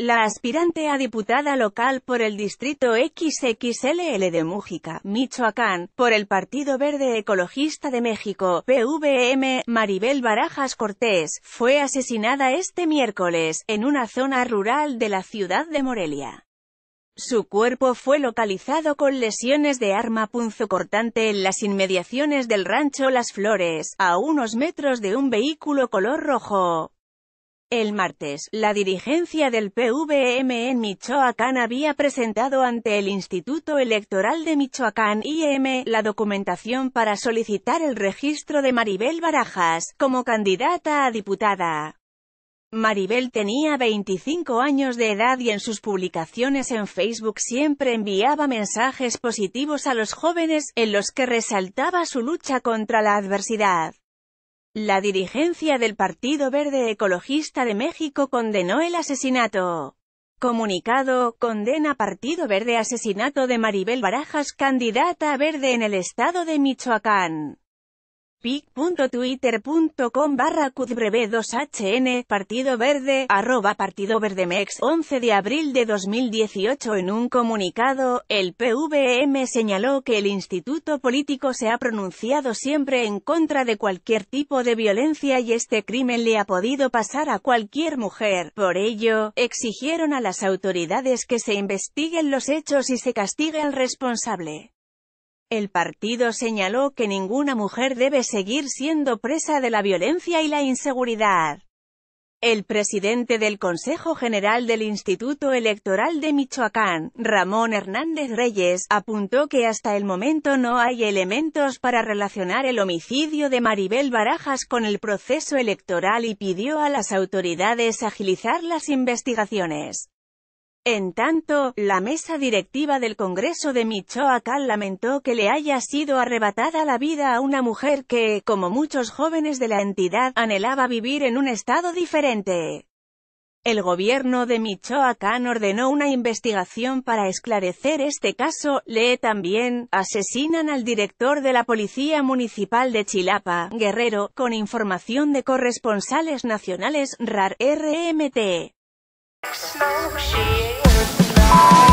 La aspirante a diputada local por el distrito XXLL de Mújica, Michoacán, por el Partido Verde Ecologista de México, PVM, Maribel Barajas Cortés, fue asesinada este miércoles, en una zona rural de la ciudad de Morelia. Su cuerpo fue localizado con lesiones de arma punzocortante en las inmediaciones del rancho Las Flores, a unos metros de un vehículo color rojo. El martes, la dirigencia del PVM en Michoacán había presentado ante el Instituto Electoral de Michoacán, IEM la documentación para solicitar el registro de Maribel Barajas, como candidata a diputada. Maribel tenía 25 años de edad y en sus publicaciones en Facebook siempre enviaba mensajes positivos a los jóvenes, en los que resaltaba su lucha contra la adversidad. La dirigencia del Partido Verde Ecologista de México condenó el asesinato. Comunicado, condena Partido Verde asesinato de Maribel Barajas, candidata a verde en el estado de Michoacán pic.twitter.com barra 2 hn Partido Verde, arroba Partido Verde MEX 11 de abril de 2018 En un comunicado, el PVM señaló que el Instituto Político se ha pronunciado siempre en contra de cualquier tipo de violencia y este crimen le ha podido pasar a cualquier mujer. Por ello, exigieron a las autoridades que se investiguen los hechos y se castigue al responsable. El partido señaló que ninguna mujer debe seguir siendo presa de la violencia y la inseguridad. El presidente del Consejo General del Instituto Electoral de Michoacán, Ramón Hernández Reyes, apuntó que hasta el momento no hay elementos para relacionar el homicidio de Maribel Barajas con el proceso electoral y pidió a las autoridades agilizar las investigaciones. En tanto, la mesa directiva del Congreso de Michoacán lamentó que le haya sido arrebatada la vida a una mujer que, como muchos jóvenes de la entidad, anhelaba vivir en un estado diferente. El gobierno de Michoacán ordenó una investigación para esclarecer este caso, lee también, asesinan al director de la Policía Municipal de Chilapa, Guerrero, con información de corresponsales nacionales, RAR, RMT. Smoke, she